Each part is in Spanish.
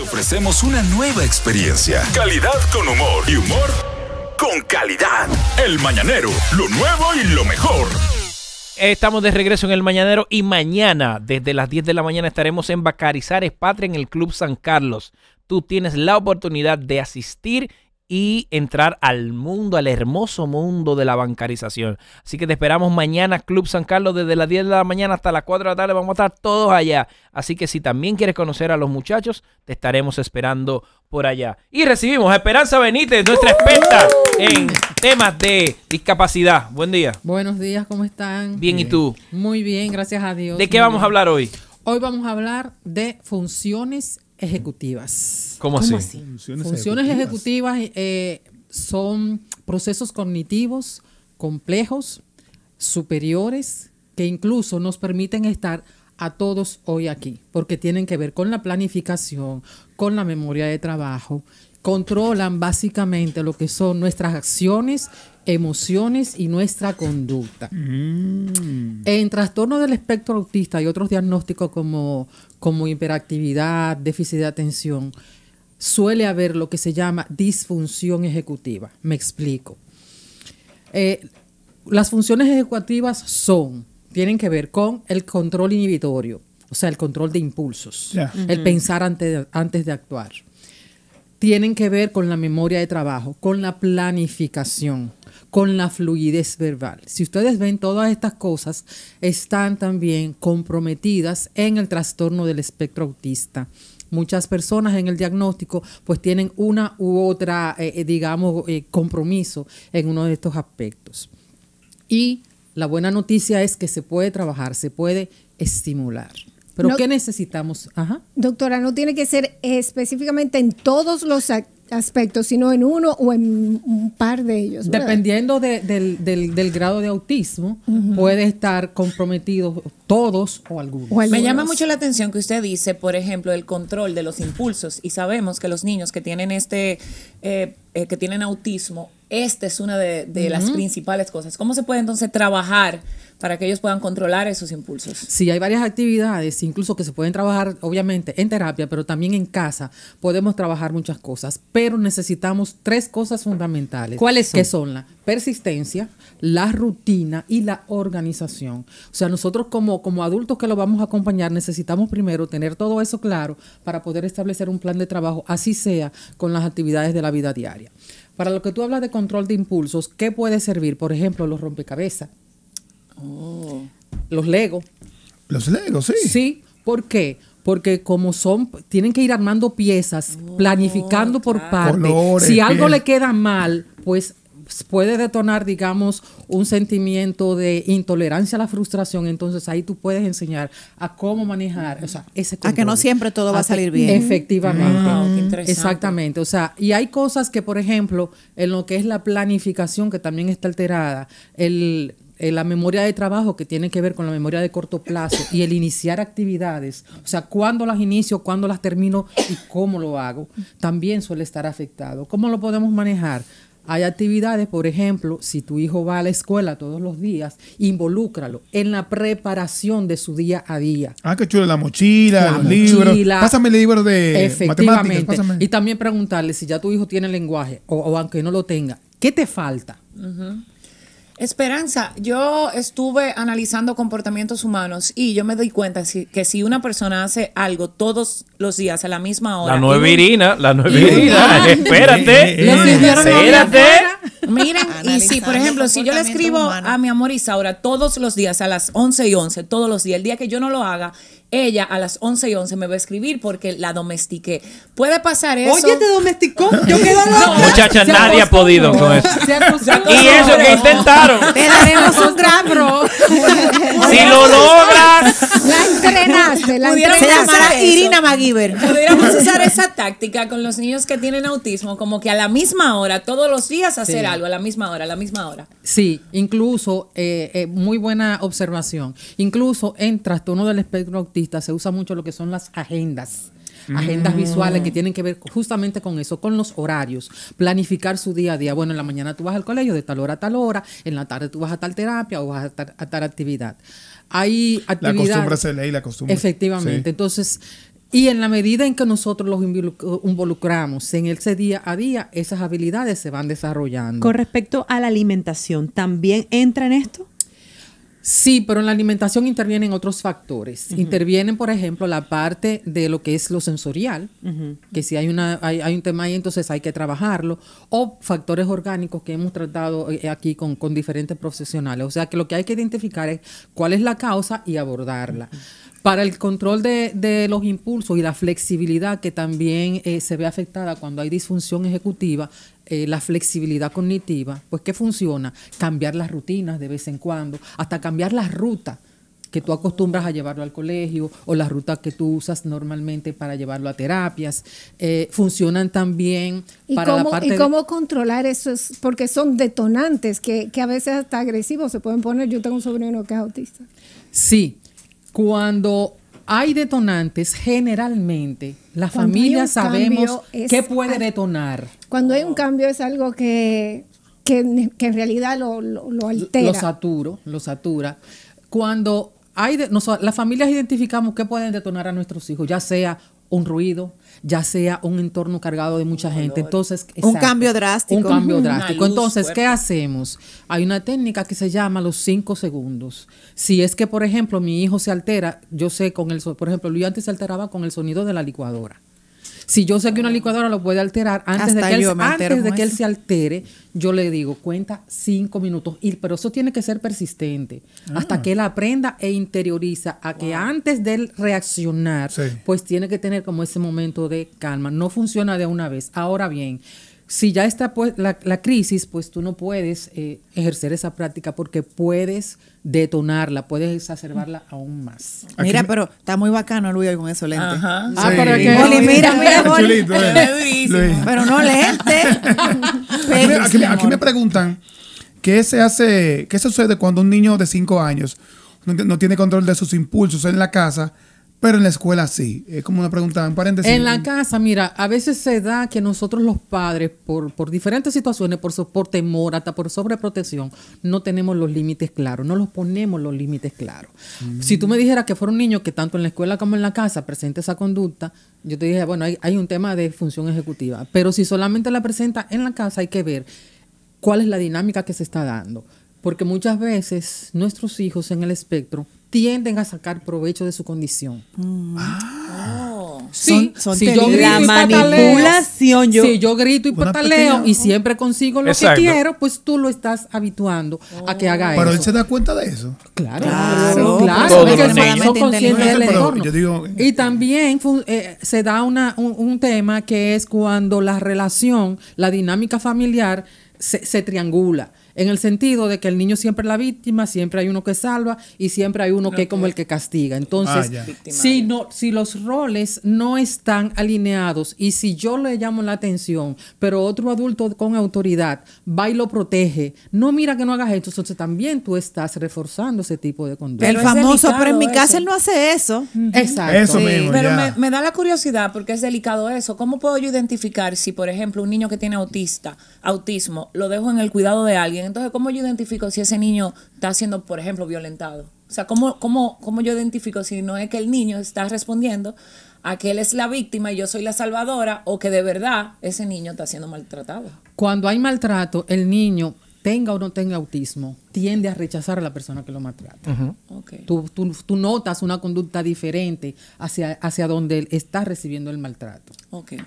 ofrecemos una nueva experiencia. Calidad con humor y humor con calidad. El Mañanero, lo nuevo y lo mejor. Estamos de regreso en el Mañanero y mañana, desde las 10 de la mañana, estaremos en Bacarizar Patria en el Club San Carlos. Tú tienes la oportunidad de asistir y entrar al mundo, al hermoso mundo de la bancarización. Así que te esperamos mañana, Club San Carlos, desde las 10 de la mañana hasta las 4 de la tarde. Vamos a estar todos allá. Así que si también quieres conocer a los muchachos, te estaremos esperando por allá. Y recibimos a Esperanza Benítez, nuestra ¡Uh! experta en temas de discapacidad. Buen día. Buenos días, ¿cómo están? Bien, ¿y tú? Muy bien, gracias a Dios. ¿De qué vamos a hablar hoy? Hoy vamos a hablar de funciones ejecutivas. ¿Cómo, así? Funciones, ejecutivas, eh, son procesos cognitivos complejos, superiores, que incluso nos permiten estar a todos hoy aquí, porque tienen que ver con la planificación, con la memoria de trabajo, controlan básicamente lo que son nuestras acciones, emociones y nuestra conducta. Mm. En trastorno del espectro autista y otros diagnósticos como como hiperactividad, déficit de atención, suele haber lo que se llama disfunción ejecutiva. Me explico. Eh, las funciones ejecutivas son, tienen que ver con el control inhibitorio, o sea, el control de impulsos, el pensar antes antes de actuar. Tienen que ver con la memoria de trabajo, con la planificación, con la fluidez verbal. Si ustedes ven, todas estas cosas están también comprometidas en el trastorno del espectro autista muchas personas en el diagnóstico pues tienen una u otra, eh, eh, digamos, eh, compromiso en uno de estos aspectos. Y la buena noticia es que se puede trabajar, se puede estimular. Pero ¿qué necesitamos? Doctora, no tiene que ser específicamente en todos los aspectos, sino en uno o en un par de ellos. Dependiendo del, grado de autismo, puede estar comprometido todos o algunos. Me llama mucho la atención que usted dice, por ejemplo, el control de los impulsos. Y sabemos que los niños que tienen este, eh, eh, que tienen autismo, esta es una de, las principales cosas. ¿Cómo se puede entonces trabajar para que ellos puedan controlar esos impulsos? Sí, hay varias actividades, incluso que se pueden trabajar, obviamente, en terapia, pero también en casa. Podemos trabajar muchas cosas, pero necesitamos tres cosas fundamentales. ¿Cuáles son? Que son la persistencia, la rutina y la organización. O sea, nosotros como, como adultos que lo vamos a acompañar, necesitamos primero tener todo eso claro para poder establecer un plan de trabajo, así sea con las actividades de la vida diaria. Para lo que tú hablas de control de impulsos, ¿qué puede servir? Por ejemplo, los rompecabezas. Oh. Los Lego. Los Lego, sí. Sí, ¿por qué? porque como son, tienen que ir armando piezas, oh, planificando por partes. si algo le queda mal, pues puede detonar, digamos, un sentimiento de intolerancia a la frustración, entonces ahí tú puedes enseñar a cómo manejar, o sea, ese control. A que no siempre todo va a, salir bien. Efectivamente. qué ah, Exactamente. O sea, y hay cosas que, por ejemplo, en lo que es la planificación, que también está alterada, el eh, la memoria de trabajo que tiene que ver con la memoria de corto plazo y el iniciar actividades, o sea, cuándo las inicio, cuándo las termino y cómo lo hago, también suele estar afectado. ¿Cómo lo podemos manejar? Hay actividades, por ejemplo, si tu hijo va a la escuela todos los días, involúcralo en la preparación de su día a día. Ah, qué chulo, la mochila, los libros. Pásame el libro de efectivamente. Matemáticas, y también preguntarle si ya tu hijo tiene lenguaje o, aunque no lo tenga, ¿qué te falta? Esperanza, yo estuve analizando comportamientos humanos y yo me doy cuenta que si una persona hace algo todos los días a la misma hora. La nueva Irina, la nueva Irina, espérate, espérate. Miren, y si, por ejemplo, si yo le escribo a mi amor Isaura todos los días a las 11 y 11, todos los días, el día que yo no lo haga, ella a las 11 y 11 me va a escribir porque la domestiqué. Puede pasar eso. Oye, te domesticó. Yo quedo no, Muchacha, nadie ha podido con Y eso que intentaron. Te daremos un gran bro. si lo logras. La entrenaste. La entrenaste. Se Irina McGiver. Pudiéramos usar esa táctica con los niños que tienen autismo, como que a la misma hora, todos los días, hacer algo a la misma hora, a la misma hora. Sí, incluso, eh, eh, muy buena observación, incluso en trastorno del espectro autista se usa mucho lo que son las agendas mm. agendas visuales que tienen que ver justamente con eso, con los horarios, planificar su día a día. Bueno, en la mañana tú vas al colegio de tal hora a tal hora, en la tarde tú vas a tal terapia o vas a tal, actividad. Hay La costumbre se lee la costumbre. Efectivamente. Entonces, y en la medida en que nosotros los involucramos en ese día a día, esas habilidades se van desarrollando. Con respecto a la alimentación, ¿también entra en esto? Sí, pero en la alimentación intervienen otros factores. Intervienen, por ejemplo, la parte de lo que es lo sensorial, que si hay, una, hay, un tema ahí, entonces hay que trabajarlo, o factores orgánicos que hemos tratado eh, aquí con, con, diferentes profesionales. O sea que lo que hay que identificar es cuál es la causa y abordarla. Para el control de, los impulsos y la flexibilidad que también eh, se ve afectada cuando hay disfunción ejecutiva, eh, la flexibilidad cognitiva, pues ¿qué funciona? Cambiar las rutinas de vez en cuando, hasta cambiar las rutas que tú acostumbras a llevarlo al colegio o las rutas que tú usas normalmente para llevarlo a terapias. Eh, funcionan también para la parte... ¿Y cómo controlar eso? Porque son detonantes que, que, a veces hasta agresivos se pueden poner. Yo tengo un sobrino que es autista. Sí, cuando hay detonantes, generalmente las familias sabemos qué puede detonar. Cuando hay un cambio es algo que, en realidad lo, altera. Lo saturo, lo satura. Cuando hay de, las familias identificamos qué pueden detonar a nuestros hijos, ya sea un ruido, ya sea un entorno cargado de mucha gente. Entonces, un cambio drástico. Un cambio drástico. Entonces, ¿qué hacemos? Hay una técnica que se llama los cinco segundos. Si es que, por ejemplo, mi hijo se altera, yo sé con el, por ejemplo, yo antes se alteraba con el sonido de la licuadora. Si yo sé que una licuadora lo puede alterar, antes, de que, él, se altere, yo le digo, cuenta cinco minutos. Y, pero eso tiene que ser persistente. Hasta ah. que él aprenda e interioriza a que antes de él reaccionar, pues tiene que tener como ese momento de calma. No funciona de una vez. Ahora bien, si ya está la, crisis, pues tú no puedes eh, ejercer esa práctica porque puedes detonarla, puedes exacerbarla aún más. mira, pero está muy bacano Luis con eso lente Ajá. Ah, pero que mira, mira, eh. Pero no lente. aquí, me, preguntan qué se hace, qué sucede cuando un niño de 5 años no tiene control de sus impulsos en la casa pero en la escuela sí. Es como una pregunta en paréntesis. En la casa, mira, a veces se da que nosotros los padres, por, diferentes situaciones, por, por temor, hasta por sobreprotección, no tenemos los límites claros, no los ponemos los límites claros. Mm. Si tú me dijeras que fuera un niño que tanto en la escuela como en la casa presenta esa conducta, yo te dije, bueno, hay, hay un tema de función ejecutiva. Pero si solamente la presenta en la casa, hay que ver cuál es la dinámica que se está dando. Porque muchas veces nuestros hijos en el espectro tienden a sacar provecho de su condición. Mm. Ah. Sí, son, si yo grito la manipulación. yo, si yo grito y pataleo y siempre consigo lo que quiero, pues tú lo estás habituando a que haga eso. Pero él se da cuenta de eso. Claro, claro. claro. y este, también eh, se da una, un, tema que es cuando la relación, la dinámica familiar se, se triangula en el sentido de que el niño siempre es la víctima, siempre hay uno que salva y siempre hay uno que es como el que castiga. Entonces, ah, si, no, si los roles no están alineados y si yo le llamo la atención, pero otro adulto con autoridad va y lo protege, no mira que no hagas esto, entonces también tú estás reforzando ese tipo de conducta. El famoso, pero en mi casa él no hace eso. Exacto. pero me, me da la curiosidad porque es delicado eso. ¿Cómo puedo yo identificar si, por ejemplo, un niño que tiene autista, autismo, lo dejo en el cuidado de alguien? Entonces, ¿cómo yo identifico si ese niño está siendo, por ejemplo, violentado? O sea, ¿cómo, cómo, cómo yo identifico si no es que el niño está respondiendo a que él es la víctima y yo soy la salvadora o que de verdad ese niño está siendo maltratado? Cuando hay maltrato, el niño tenga o no tenga autismo, tiende a rechazar a la persona que lo maltrata. tú, notas una conducta diferente hacia, hacia donde él está recibiendo el maltrato. Okay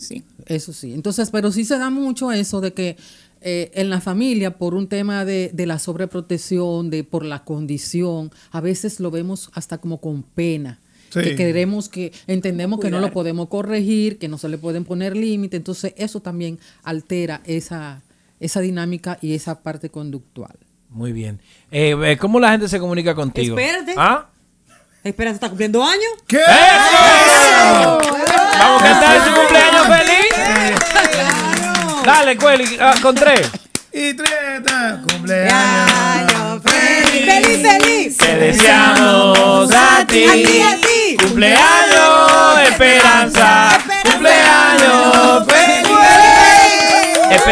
sí. Eso sí. Entonces, pero sí se da mucho eso de que eh, en la familia, por un tema de, la sobreprotección, de por la condición, a veces lo vemos hasta como con pena. Que queremos que, entendemos que no lo podemos corregir, que no se le pueden poner límites. Entonces, eso también altera esa, esa dinámica y esa parte conductual. Muy bien. Eh, eh, ¿Cómo la gente se comunica contigo? Espérate. ¿Ah? Esperanza está cumpliendo años. ¿Qué? ¡Eso! Vamos a cantar su cumpleaños feliz. Dale, Cueli, ah, con tres. Y tres, cumpleaños feliz. Feliz, feliz. Te deseamos a ti. A ti, a ti. Cumpleaños, esperanza.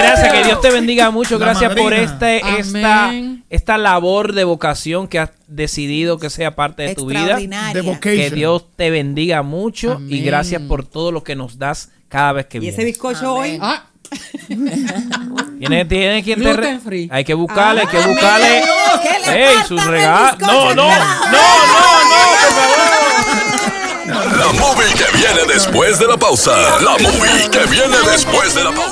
Gracias que Dios te bendiga mucho. Gracias por este, esta, esta labor de vocación que has decidido que sea parte de tu vida. Que Dios te bendiga mucho y gracias por todo lo que nos das cada vez que vienes. ¿Y ese bizcocho hoy? Ah. ¿Tiene, tiene te Hay que buscarle, hay que ah, buscarle. ¡Ey, sus regalos! No, no, no, no, no, por favor. La movie que viene después de la pausa. La movie que viene después de la pausa.